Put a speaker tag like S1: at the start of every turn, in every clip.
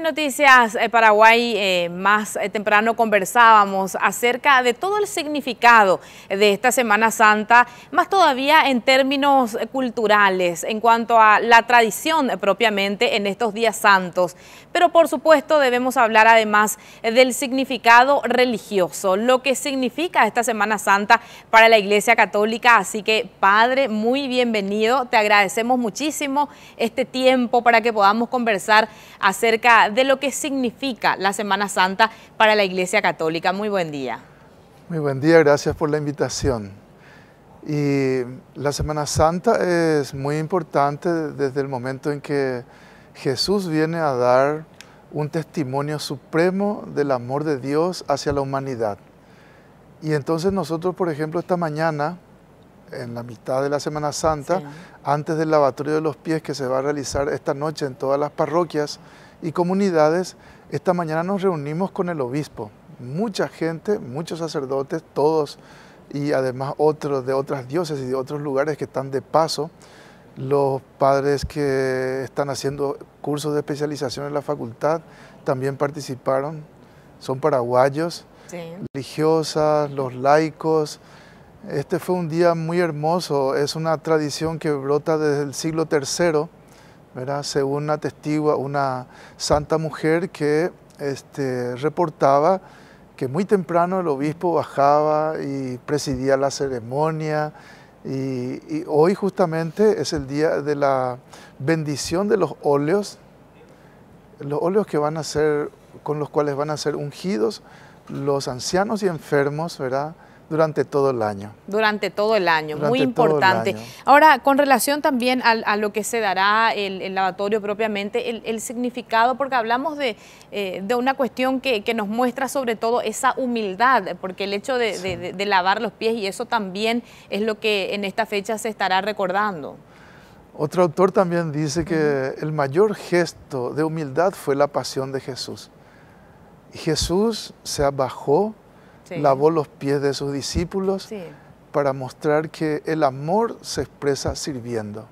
S1: Noticias eh, Paraguay, eh, más eh, temprano conversábamos acerca de todo el significado de esta Semana Santa, más todavía en términos culturales, en cuanto a la tradición propiamente en estos días santos. Pero por supuesto debemos hablar además del significado religioso, lo que significa esta Semana Santa para la Iglesia Católica. Así que, Padre, muy bienvenido. Te agradecemos muchísimo este tiempo para que podamos conversar acerca de lo que significa la Semana Santa para la Iglesia Católica. Muy buen día.
S2: Muy buen día, gracias por la invitación. Y la Semana Santa es muy importante desde el momento en que Jesús viene a dar un testimonio supremo del amor de Dios hacia la humanidad. Y entonces nosotros, por ejemplo, esta mañana, en la mitad de la Semana Santa, antes del lavatorio de los pies que se va a realizar esta noche en todas las parroquias, y comunidades, esta mañana nos reunimos con el obispo. Mucha gente, muchos sacerdotes, todos y además otros de otras dioses y de otros lugares que están de paso, los padres que están haciendo cursos de especialización en la facultad también participaron, son paraguayos, religiosas, los laicos. Este fue un día muy hermoso, es una tradición que brota desde el siglo III según una testigua, una santa mujer que este, reportaba que muy temprano el obispo bajaba y presidía la ceremonia y, hoy justamente es el día de la bendición de los óleos, los óleos que van a ser, con los cuales van a ser ungidos los ancianos y enfermos, ¿verdad? Durante todo el año.
S1: Durante todo el año, muy importante. Ahora, con relación también a, a, lo que se dará el, lavatorio propiamente, el, significado, porque hablamos de, eh, una cuestión que, nos muestra sobre todo esa humildad, porque el hecho de, lavar los pies y eso también es lo que en esta fecha se estará recordando.
S2: Otro autor también dice que el mayor gesto de humildad fue la pasión de Jesús. Jesús se abajó lavó los pies de sus discípulos para mostrar que el amor se expresa sirviendo.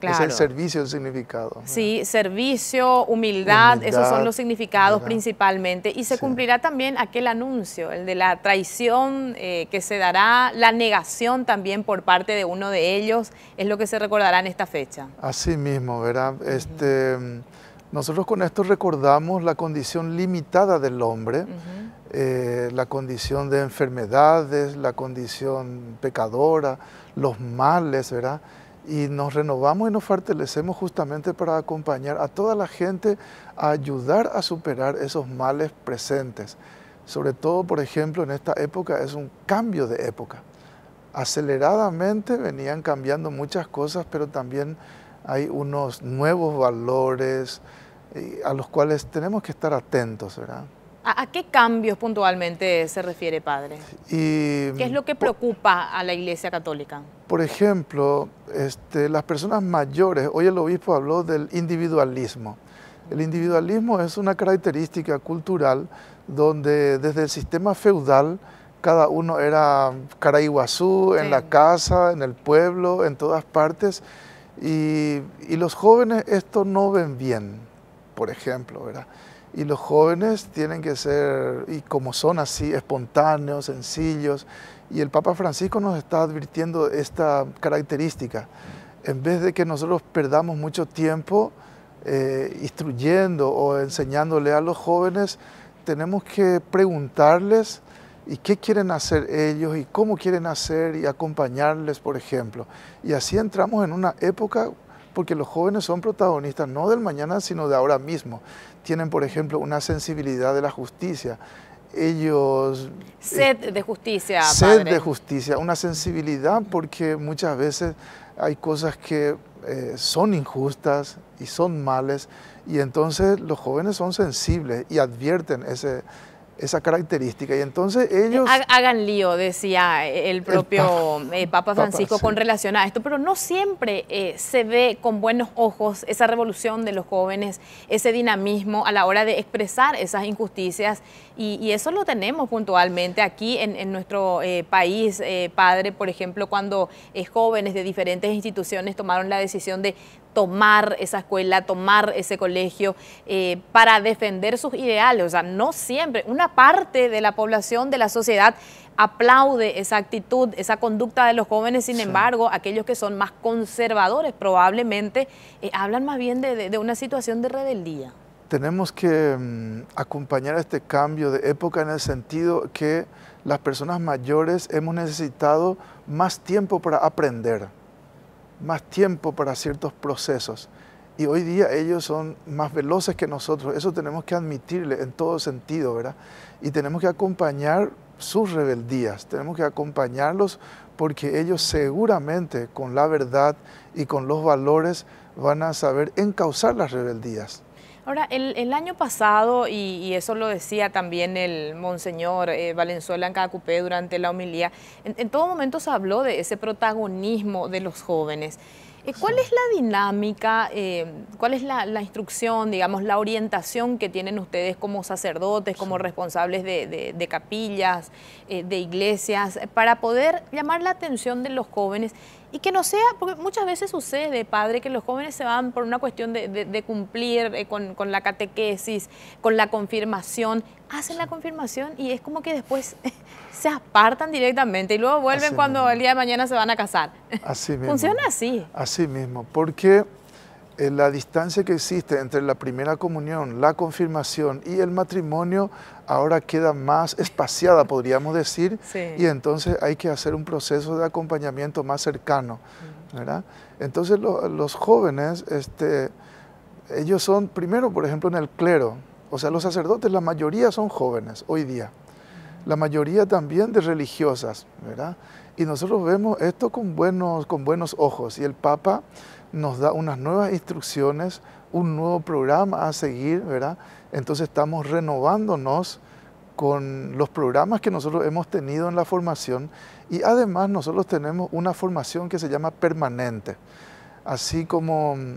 S2: Es el servicio el significado.
S1: Sí, servicio, humildad, esos son los significados principalmente. Y se cumplirá también aquel anuncio, el de la traición eh, que se dará, la negación también por parte de uno de ellos, es lo que se recordará en esta fecha.
S2: Así mismo, ¿verdad? este, mm, nosotros con esto recordamos la condición limitada del hombre. Eh, la condición de enfermedades, la condición pecadora, los males, ¿verdad? Y nos renovamos y nos fortalecemos justamente para acompañar a toda la gente a ayudar a superar esos males presentes. Sobre todo, por ejemplo, en esta época es un cambio de época. Aceleradamente venían cambiando muchas cosas, pero también hay unos nuevos valores eh, a los cuales tenemos que estar atentos, ¿verdad?
S1: ¿A, qué cambios puntualmente se refiere, padre?
S2: ¿Qué es
S1: lo que preocupa a la Iglesia Católica?
S2: Por ejemplo, este, las personas mayores, hoy el obispo habló del individualismo. El individualismo es una característica cultural donde desde el sistema feudal cada uno era Caraiguazú, en la casa, en el pueblo, en todas partes, y, y los jóvenes esto no ven bien, por ejemplo, ¿verdad? Y los jóvenes tienen que ser, y como son así, espontáneos, sencillos. Y el Papa Francisco nos está advirtiendo esta característica. En vez de que nosotros perdamos mucho tiempo eh, instruyendo o enseñándole a los jóvenes, tenemos que preguntarles y qué quieren hacer ellos y cómo quieren hacer y acompañarles, por ejemplo. Y así entramos en una época porque los jóvenes son protagonistas no del mañana, sino de ahora mismo. Tienen, por ejemplo, una sensibilidad de la justicia. Ellos... Sed
S1: de justicia. Eh, sed de
S2: justicia, una sensibilidad porque muchas veces hay cosas que eh, son injustas y son males y entonces los jóvenes son sensibles y advierten ese, esa característica. Y entonces ellos...
S1: Hagan lío, decía el propio eh, Papa, Francisco con relación a esto, pero no siempre eh, se ve con buenos ojos esa revolución de los jóvenes, ese dinamismo a la hora de expresar esas injusticias. Y, eso lo tenemos puntualmente aquí en, nuestro eh, país, padre, por ejemplo, cuando jóvenes de diferentes instituciones tomaron la decisión de tomar esa escuela, tomar ese colegio eh, para defender sus ideales. O sea, no siempre, una parte de la población, de la sociedad, aplaude esa actitud, esa conducta de los jóvenes, sin embargo, aquellos que son más conservadores probablemente eh, hablan más bien de, una situación de rebeldía.
S2: Tenemos que mm, acompañar este cambio de época en el sentido que las personas mayores hemos necesitado más tiempo para aprender más tiempo para ciertos procesos. Y hoy día ellos son más veloces que nosotros, eso tenemos que admitirle en todo sentido, ¿verdad? Y tenemos que acompañar sus rebeldías, tenemos que acompañarlos porque ellos seguramente con la verdad y con los valores van a saber encauzar las rebeldías.
S1: Ahora, el, el año pasado, y, eso lo decía también el monseñor eh, Valenzuela en durante la homilía, en, todo momento se habló de ese protagonismo de los jóvenes. Eh, ¿Cuál es la dinámica, eh, cuál es la, instrucción, digamos, la orientación que tienen ustedes como sacerdotes, como responsables de, de capillas, de iglesias, para poder llamar la atención de los jóvenes y que no sea, porque muchas veces sucede, padre, que los jóvenes se van por una cuestión de, cumplir eh, con, la catequesis, con la confirmación, hacen la confirmación y es como que después se apartan directamente y luego vuelven cuando el día de mañana se van a casar.
S2: Así mismo. Funciona así. Así mismo, porque la distancia que existe entre la primera comunión, la confirmación y el matrimonio ahora queda más espaciada, podríamos decir, y entonces hay que hacer un proceso de acompañamiento más cercano, ¿verdad? Entonces los jóvenes, este, ellos son primero, por ejemplo, en el clero, o sea, los sacerdotes, la mayoría son jóvenes hoy día, la mayoría también de religiosas, ¿verdad? Y nosotros vemos esto con buenos, con buenos ojos, y el Papa nos da unas nuevas instrucciones, un nuevo programa a seguir, ¿verdad? Entonces estamos renovándonos con los programas que nosotros hemos tenido en la formación y además nosotros tenemos una formación que se llama permanente. Así como mm,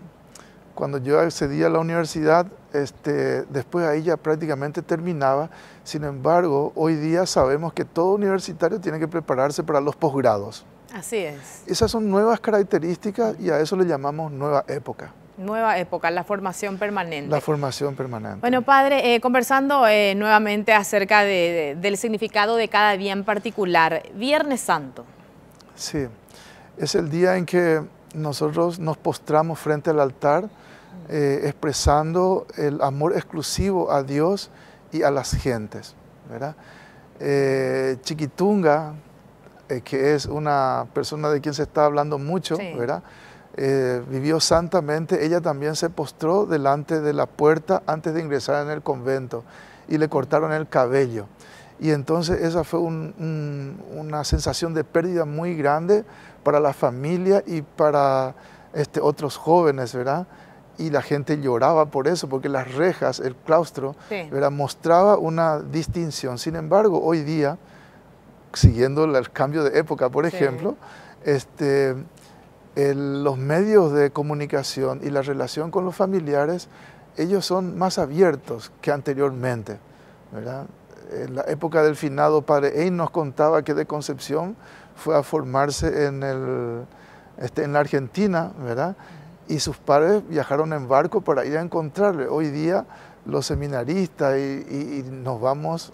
S2: cuando yo accedí a la universidad, este, después ahí ya prácticamente terminaba. Sin embargo, hoy día sabemos que todo universitario tiene que prepararse para los posgrados.
S1: Así es.
S2: Esas son nuevas características y a eso le llamamos nueva época.
S1: Nueva época, la formación permanente. La
S2: formación permanente. Bueno,
S1: padre, eh, conversando eh, nuevamente acerca del significado de cada día en particular, Viernes Santo.
S2: Sí, es el día en que nosotros nos postramos frente al altar eh, expresando el amor exclusivo a Dios y a las gentes. ¿verdad? Chiquitunga, eh, que es una persona de quien se está hablando mucho, ¿verdad? Eh, vivió santamente, ella también se postró delante de la puerta antes de ingresar en el convento y le cortaron el cabello. Y entonces esa fue una sensación de pérdida muy grande para la familia y para este, otros jóvenes, ¿verdad? Y la gente lloraba por eso, porque las rejas, el claustro, ¿verdad? mostraba una distinción. Sin embargo, hoy día siguiendo el cambio de época, por ejemplo, este, los medios de comunicación y la relación con los familiares, ellos son más abiertos que anteriormente. ¿verdad? En la época del finado Padre Ein nos contaba que de Concepción fue a formarse en, el, este, en la Argentina, ¿verdad? y sus padres viajaron en barco para ir a encontrarle. Hoy día los seminaristas y nos vamos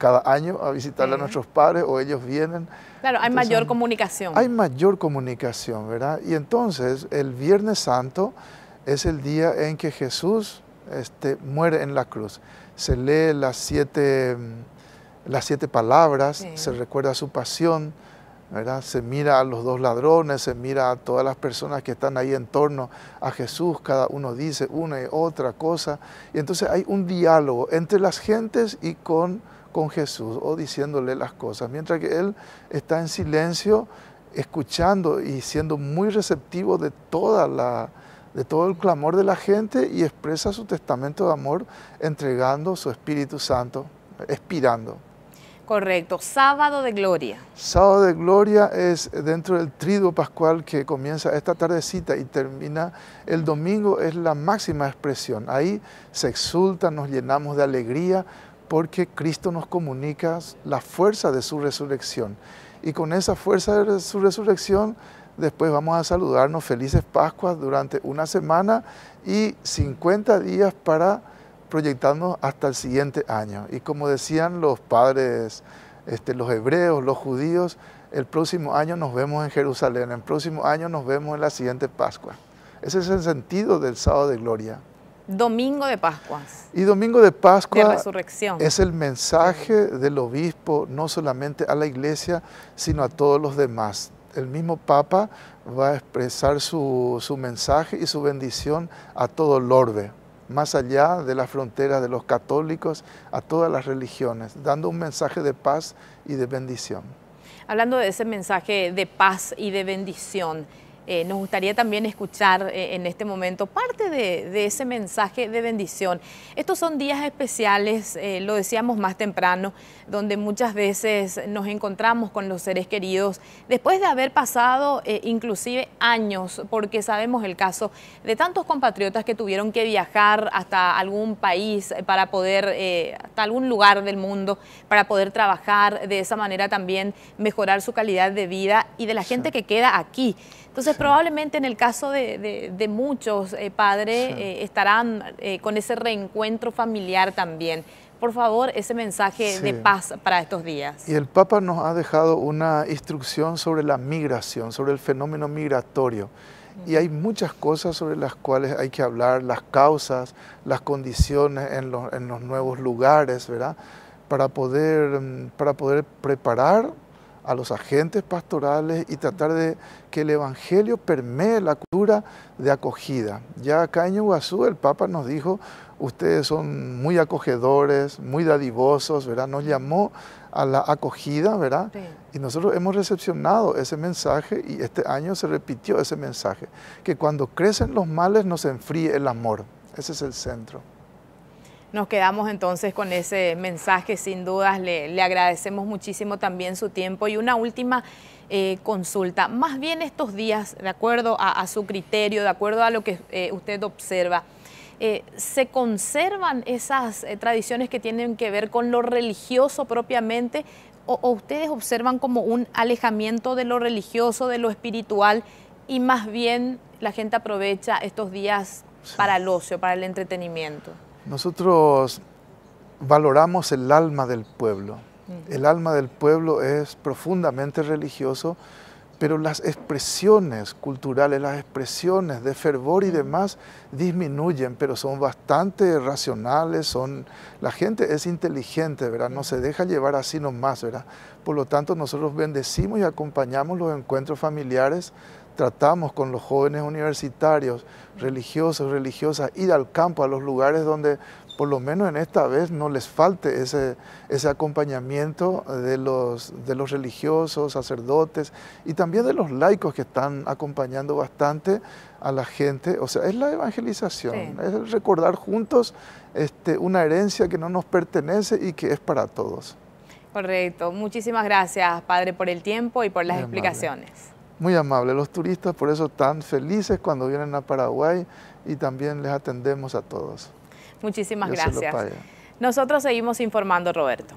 S2: cada año a visitarle a nuestros padres o ellos vienen.
S1: Claro, hay mayor comunicación.
S2: Hay mayor comunicación, ¿verdad? Y entonces el Viernes Santo es el día en que Jesús este, muere en la cruz. Se lee las siete, mm, las siete palabras, se recuerda su pasión, ¿verdad? Se mira a los dos ladrones, se mira a todas las personas que están ahí en torno a Jesús, cada uno dice una y otra cosa. Y entonces hay un diálogo entre las gentes y con con Jesús o diciéndole las cosas, mientras que él está en silencio, escuchando y siendo muy receptivo de toda la de todo el clamor de la gente y expresa su testamento de amor entregando su Espíritu Santo, expirando.
S1: Correcto, sábado de gloria.
S2: Sábado de gloria es dentro del triduo pascual que comienza esta tardecita y termina el domingo, es la máxima expresión. Ahí se exulta, nos llenamos de alegría porque Cristo nos comunica la fuerza de su resurrección. Y con esa fuerza de su resurrección, después vamos a saludarnos felices Pascuas durante una semana y 50 días para proyectarnos hasta el siguiente año. Y como decían los padres, este, los hebreos, los judíos, el próximo año nos vemos en Jerusalén, el próximo año nos vemos en la siguiente Pascua. Ese es el sentido del sábado de gloria.
S1: Domingo de Pascuas.
S2: Y Domingo de Pascua es el mensaje del obispo no solamente a la iglesia, sino a todos los demás. El mismo Papa va a expresar su, su mensaje y su bendición a todo el orbe, más allá de las fronteras de los católicos, a todas las religiones, dando un mensaje de paz y de bendición.
S1: Hablando de ese mensaje de paz y de bendición, eh, nos gustaría también escuchar eh, en este momento parte de, ese mensaje de bendición. Estos son días especiales, eh, lo decíamos más temprano, donde muchas veces nos encontramos con los seres queridos después de haber pasado inclusive años, porque sabemos el caso de tantos compatriotas que tuvieron que viajar hasta algún país para poder, hasta algún lugar del mundo, para poder trabajar, de esa manera también mejorar su calidad de vida y de la gente que queda aquí. Entonces, probablemente en el caso de, muchos eh, padres eh, estarán eh, con ese reencuentro familiar también. Por favor, ese mensaje de paz para estos días.
S2: Y el Papa nos ha dejado una instrucción sobre la migración, sobre el fenómeno migratorio. Y hay muchas cosas sobre las cuales hay que hablar, las causas, las condiciones en los, nuevos lugares, ¿verdad? Para poder, mm, para poder preparar a los agentes pastorales y tratar de que el Evangelio permee la cultura de acogida. Ya acá en Uguazú el Papa nos dijo, ustedes son muy acogedores, muy dadivosos, ¿verdad? Nos llamó a la acogida, ¿verdad? Y nosotros hemos recepcionado ese mensaje y este año se repitió ese mensaje, que cuando crecen los males nos enfríe el amor. Ese es el centro.
S1: Nos quedamos entonces con ese mensaje, sin dudas, le, agradecemos muchísimo también su tiempo y una última eh, consulta. Más bien estos días, de acuerdo a, su criterio, de acuerdo a lo que eh, usted observa, eh, ¿se conservan esas tradiciones que tienen que ver con lo religioso propiamente o ustedes observan como un alejamiento de lo religioso, de lo espiritual y más bien la gente aprovecha estos días para el ocio, para el entretenimiento?
S2: Nosotros valoramos el alma del pueblo. El alma del pueblo es profundamente religioso, pero las expresiones culturales, las expresiones de fervor y demás disminuyen, pero son bastante racionales, son la gente es inteligente, ¿verdad? No se deja llevar así nomás, ¿verdad? Por lo tanto, nosotros bendecimos y acompañamos los encuentros familiares tratamos con los jóvenes universitarios, religiosos, religiosas, ir al campo, a los lugares donde por lo menos en esta vez no les falte ese, acompañamiento de los, de los religiosos, sacerdotes y también de los laicos que están acompañando bastante a la gente. O sea, es la evangelización, es recordar juntos este, una herencia que no nos pertenece y que es para todos.
S1: Correcto. Muchísimas gracias, padre, por el tiempo y por las explicaciones
S2: muy amable. Los turistas por eso están felices cuando vienen a Paraguay y también les atendemos a todos. Muchísimas gracias.
S1: Nosotros seguimos informando, Roberto.